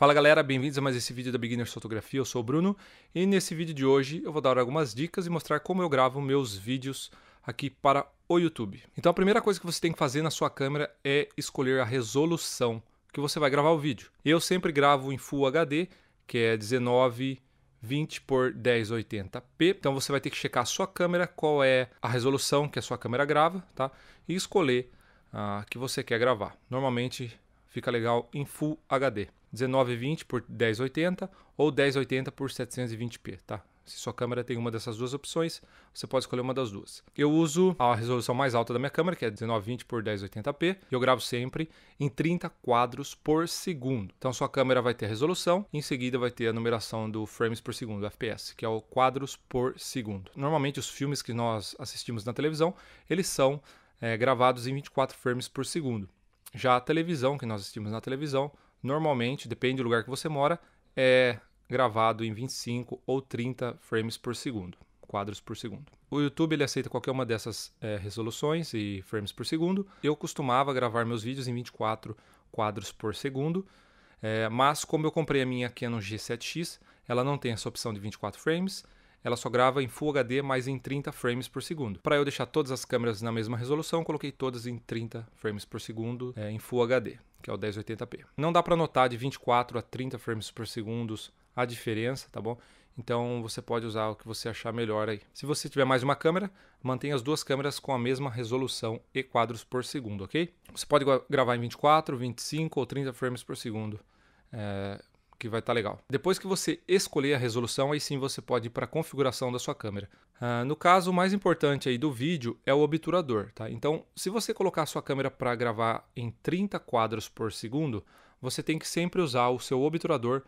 Fala galera, bem-vindos a mais esse vídeo da Beginner Fotografia, eu sou o Bruno e nesse vídeo de hoje eu vou dar algumas dicas e mostrar como eu gravo meus vídeos aqui para o YouTube. Então a primeira coisa que você tem que fazer na sua câmera é escolher a resolução que você vai gravar o vídeo. Eu sempre gravo em Full HD, que é 19 20 por 1080p. Então você vai ter que checar a sua câmera, qual é a resolução que a sua câmera grava, tá? E escolher a que você quer gravar. Normalmente fica legal em Full HD. 1920 por 1080 ou 1080 por 720p, tá? Se sua câmera tem uma dessas duas opções, você pode escolher uma das duas. Eu uso a resolução mais alta da minha câmera, que é 1920 por 1080p, e eu gravo sempre em 30 quadros por segundo. Então sua câmera vai ter a resolução, em seguida vai ter a numeração do frames por segundo, FPS, que é o quadros por segundo. Normalmente os filmes que nós assistimos na televisão, eles são é, gravados em 24 frames por segundo. Já a televisão, que nós assistimos na televisão, normalmente, depende do lugar que você mora, é gravado em 25 ou 30 frames por segundo, quadros por segundo. O YouTube ele aceita qualquer uma dessas é, resoluções e frames por segundo. Eu costumava gravar meus vídeos em 24 quadros por segundo, é, mas como eu comprei a minha Canon G7X, ela não tem essa opção de 24 frames, ela só grava em Full HD, mas em 30 frames por segundo. Para eu deixar todas as câmeras na mesma resolução, coloquei todas em 30 frames por segundo é, em Full HD, que é o 1080p. Não dá para notar de 24 a 30 frames por segundo a diferença, tá bom? Então você pode usar o que você achar melhor aí. Se você tiver mais uma câmera, mantenha as duas câmeras com a mesma resolução e quadros por segundo, ok? Você pode gravar em 24, 25 ou 30 frames por segundo. É, que vai estar tá legal. Depois que você escolher a resolução, aí sim você pode ir para a configuração da sua câmera. Ah, no caso, o mais importante aí do vídeo é o obturador, tá? Então, se você colocar a sua câmera para gravar em 30 quadros por segundo, você tem que sempre usar o seu obturador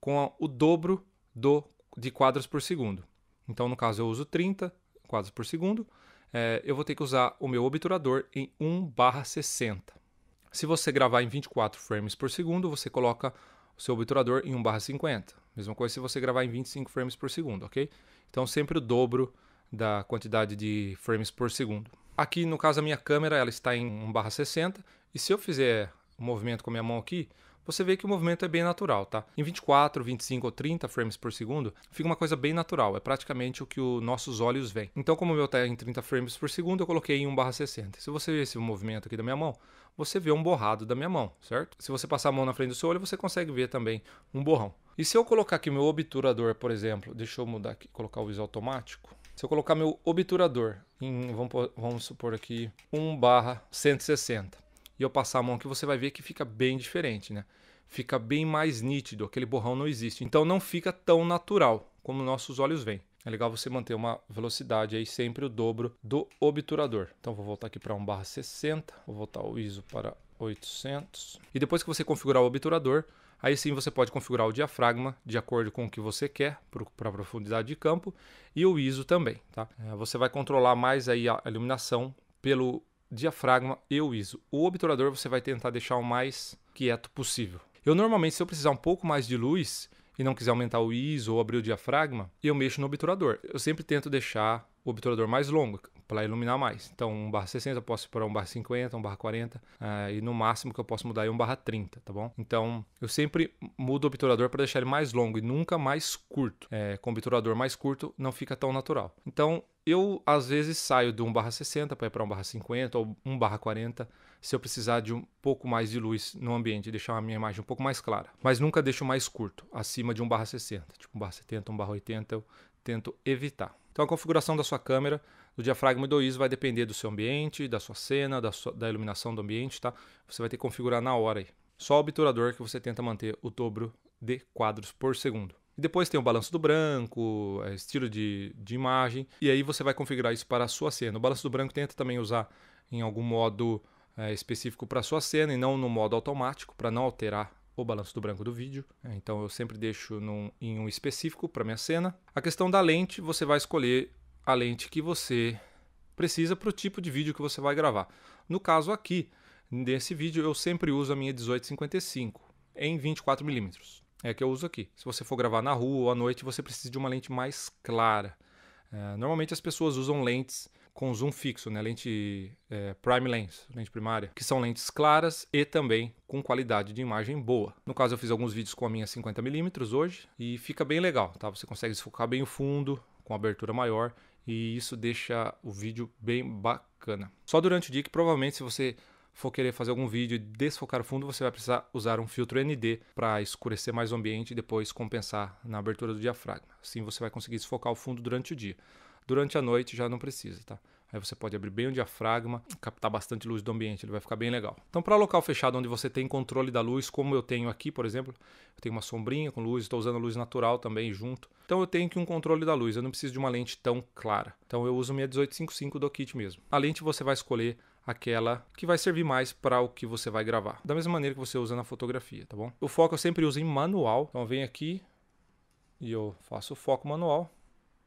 com a, o dobro do, de quadros por segundo. Então, no caso, eu uso 30 quadros por segundo, é, eu vou ter que usar o meu obturador em 1 barra 60. Se você gravar em 24 frames por segundo, você coloca o seu obturador em 1/50. Mesma coisa se você gravar em 25 frames por segundo, ok? Então sempre o dobro da quantidade de frames por segundo. Aqui no caso a minha câmera ela está em 1/60 e se eu fizer o um movimento com a minha mão aqui, você vê que o movimento é bem natural, tá? Em 24, 25 ou 30 frames por segundo, fica uma coisa bem natural, é praticamente o que os nossos olhos veem. Então, como o meu tá em 30 frames por segundo, eu coloquei em 1/60. Se você ver esse movimento aqui da minha mão, você vê um borrado da minha mão, certo? Se você passar a mão na frente do seu olho, você consegue ver também um borrão. E se eu colocar aqui meu obturador, por exemplo, deixa eu mudar aqui, colocar o visual automático. Se eu colocar meu obturador em, vamos, vamos supor aqui, 1 barra 160 e eu passar a mão que você vai ver que fica bem diferente, né? Fica bem mais nítido, aquele borrão não existe. Então não fica tão natural como nossos olhos veem. É legal você manter uma velocidade aí sempre o dobro do obturador. Então vou voltar aqui para 1/60, vou voltar o ISO para 800. E depois que você configurar o obturador, aí sim você pode configurar o diafragma de acordo com o que você quer para a profundidade de campo e o ISO também, tá? É, você vai controlar mais aí a iluminação pelo diafragma e o ISO. O obturador você vai tentar deixar o mais quieto possível. Eu normalmente, se eu precisar um pouco mais de luz e não quiser aumentar o ISO ou abrir o diafragma, eu mexo no obturador. Eu sempre tento deixar o obturador mais longo, para iluminar mais. Então, 1 barra 60, eu posso ir para 1 barra 50, 1 barra 40, uh, e no máximo que eu posso mudar é 1 barra 30, tá bom? Então, eu sempre mudo o obturador para deixar ele mais longo e nunca mais curto. É, com o obturador mais curto, não fica tão natural. Então, eu às vezes saio de 1 barra 60 para ir para 1 barra 50 ou 1 barra 40 se eu precisar de um pouco mais de luz no ambiente, deixar a minha imagem um pouco mais clara. Mas nunca deixo mais curto, acima de 1 barra 60, tipo 1 barra 70, 1 barra 80, eu tento evitar. Então a configuração da sua câmera o diafragma e do ISO vai depender do seu ambiente, da sua cena, da, sua, da iluminação do ambiente, tá? Você vai ter que configurar na hora aí. Só o obturador que você tenta manter o dobro de quadros por segundo. E depois tem o balanço do branco, é, estilo de, de imagem, e aí você vai configurar isso para a sua cena. O balanço do branco tenta também usar em algum modo é, específico para a sua cena e não no modo automático, para não alterar o balanço do branco do vídeo. É, então eu sempre deixo num, em um específico para minha cena. A questão da lente, você vai escolher a lente que você precisa para o tipo de vídeo que você vai gravar. No caso aqui, nesse vídeo, eu sempre uso a minha 1855 em 24mm. É a que eu uso aqui. Se você for gravar na rua ou à noite, você precisa de uma lente mais clara. É, normalmente as pessoas usam lentes com zoom fixo, né? lente é, prime lens, lente primária, que são lentes claras e também com qualidade de imagem boa. No caso, eu fiz alguns vídeos com a minha 50mm hoje e fica bem legal, tá? Você consegue desfocar bem o fundo, com abertura maior e isso deixa o vídeo bem bacana. Só durante o dia que provavelmente se você for querer fazer algum vídeo e desfocar o fundo, você vai precisar usar um filtro ND para escurecer mais o ambiente e depois compensar na abertura do diafragma. Assim você vai conseguir desfocar o fundo durante o dia. Durante a noite já não precisa, tá? Aí você pode abrir bem o diafragma, captar bastante luz do ambiente, ele vai ficar bem legal. Então, para local fechado onde você tem controle da luz, como eu tenho aqui, por exemplo, eu tenho uma sombrinha com luz, estou usando luz natural também junto. Então, eu tenho que um controle da luz, eu não preciso de uma lente tão clara. Então, eu uso minha 1855 do kit mesmo. A lente você vai escolher aquela que vai servir mais para o que você vai gravar. Da mesma maneira que você usa na fotografia, tá bom? O foco eu sempre uso em manual. Então, eu venho aqui e eu faço o foco manual.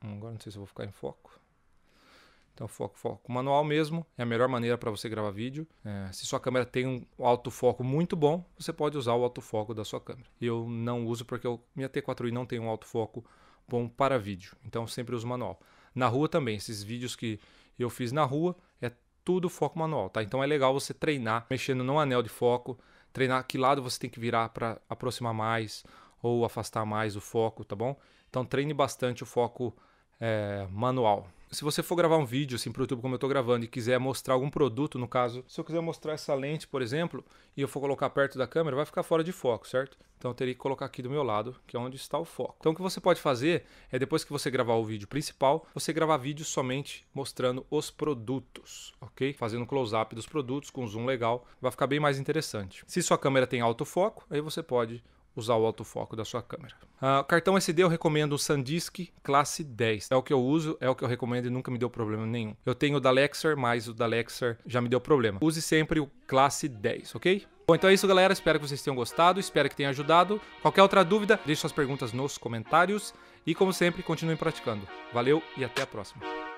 Hum, agora não sei se eu vou ficar em foco. Então, foco, foco manual mesmo é a melhor maneira para você gravar vídeo. É, se sua câmera tem um autofoco muito bom, você pode usar o autofoco da sua câmera. Eu não uso porque eu, minha T4i não tem um autofoco bom para vídeo, então sempre uso manual. Na rua também, esses vídeos que eu fiz na rua é tudo foco manual, tá? Então é legal você treinar mexendo no anel de foco, treinar que lado você tem que virar para aproximar mais ou afastar mais o foco, tá bom? Então treine bastante o foco é, manual se você for gravar um vídeo assim para o YouTube como eu estou gravando e quiser mostrar algum produto, no caso, se eu quiser mostrar essa lente, por exemplo, e eu for colocar perto da câmera, vai ficar fora de foco, certo? Então eu teria que colocar aqui do meu lado, que é onde está o foco. Então o que você pode fazer é depois que você gravar o vídeo principal, você gravar vídeo somente mostrando os produtos, ok? Fazendo close-up dos produtos com zoom legal, vai ficar bem mais interessante. Se sua câmera tem autofoco, aí você pode usar o autofoco da sua câmera. Ah, cartão SD eu recomendo o SanDisk classe 10. É o que eu uso, é o que eu recomendo e nunca me deu problema nenhum. Eu tenho o da mas o da já me deu problema. Use sempre o classe 10, ok? Bom, então é isso, galera. Espero que vocês tenham gostado, espero que tenha ajudado. Qualquer outra dúvida, deixe suas perguntas nos comentários. E como sempre, continuem praticando. Valeu e até a próxima.